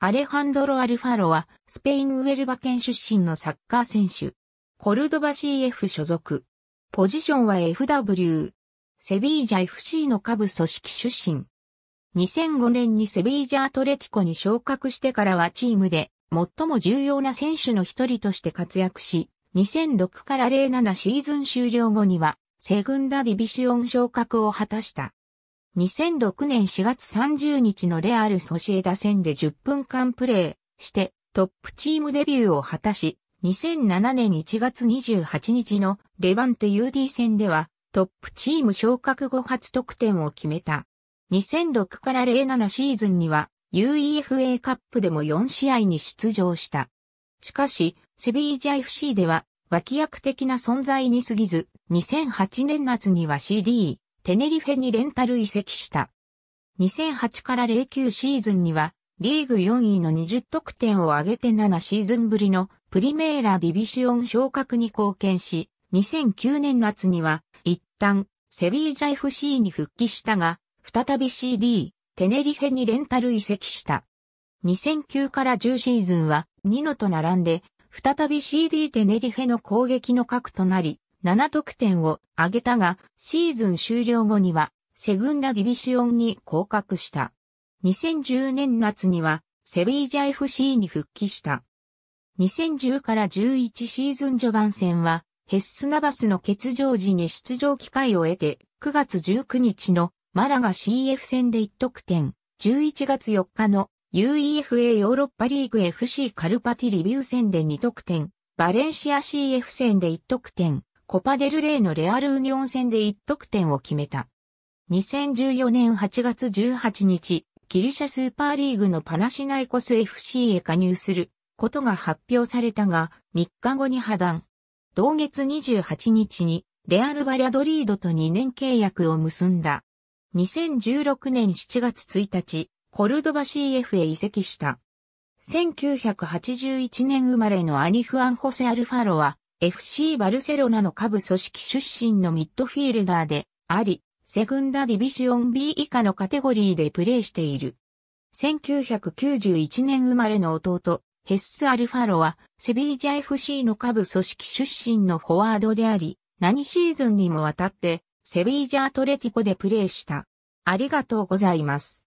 アレハンドロ・アルファロは、スペイン・ウェルバ県出身のサッカー選手。コルドバ CF 所属。ポジションは FW。セビージャ FC の下部組織出身。2005年にセビージャ・アトレティコに昇格してからはチームで最も重要な選手の一人として活躍し、2006から07シーズン終了後には、セグンダ・ディビシオン昇格を果たした。2006年4月30日のレアル・ソシエダ戦で10分間プレーしてトップチームデビューを果たし、2007年1月28日のレバンテ UD 戦ではトップチーム昇格後初得点を決めた。2006から07シーズンには UEFA カップでも4試合に出場した。しかし、セビージャ FC では脇役的な存在に過ぎず、2008年夏には CD、テネリフェにレンタル移籍した。2008から09シーズンには、リーグ4位の20得点を挙げて7シーズンぶりのプリメーラディビシオン昇格に貢献し、2009年夏には、一旦、セビージャ FC に復帰したが、再び CD、テネリフェにレンタル移籍した。2009から10シーズンは、ニノと並んで、再び CD テネリフェの攻撃の核となり、7得点を挙げたが、シーズン終了後には、セグンダディビシオンに降格した。2010年夏には、セビージャ FC に復帰した。2010から11シーズン序盤戦は、ヘッスナバスの欠場時に出場機会を得て、9月19日のマラガ CF 戦で1得点、11月4日の UEFA ヨーロッパリーグ FC カルパティリビュー戦で2得点、バレンシア CF 戦で1得点、コパデルレイのレアルーニオン戦で1得点を決めた。2014年8月18日、ギリシャスーパーリーグのパナシナイコス FC へ加入することが発表されたが、3日後に破断。同月28日に、レアル・バリャドリードと2年契約を結んだ。2016年7月1日、コルドバ CF へ移籍した。1981年生まれのアニフアン・ホセ・アルファロは、FC バルセロナの下部組織出身のミッドフィールダーであり、セグンダディビション B 以下のカテゴリーでプレーしている。1991年生まれの弟、ヘッス・アルファロは、セビージャ FC の下部組織出身のフォワードであり、何シーズンにもわたって、セビージャアトレティコでプレーした。ありがとうございます。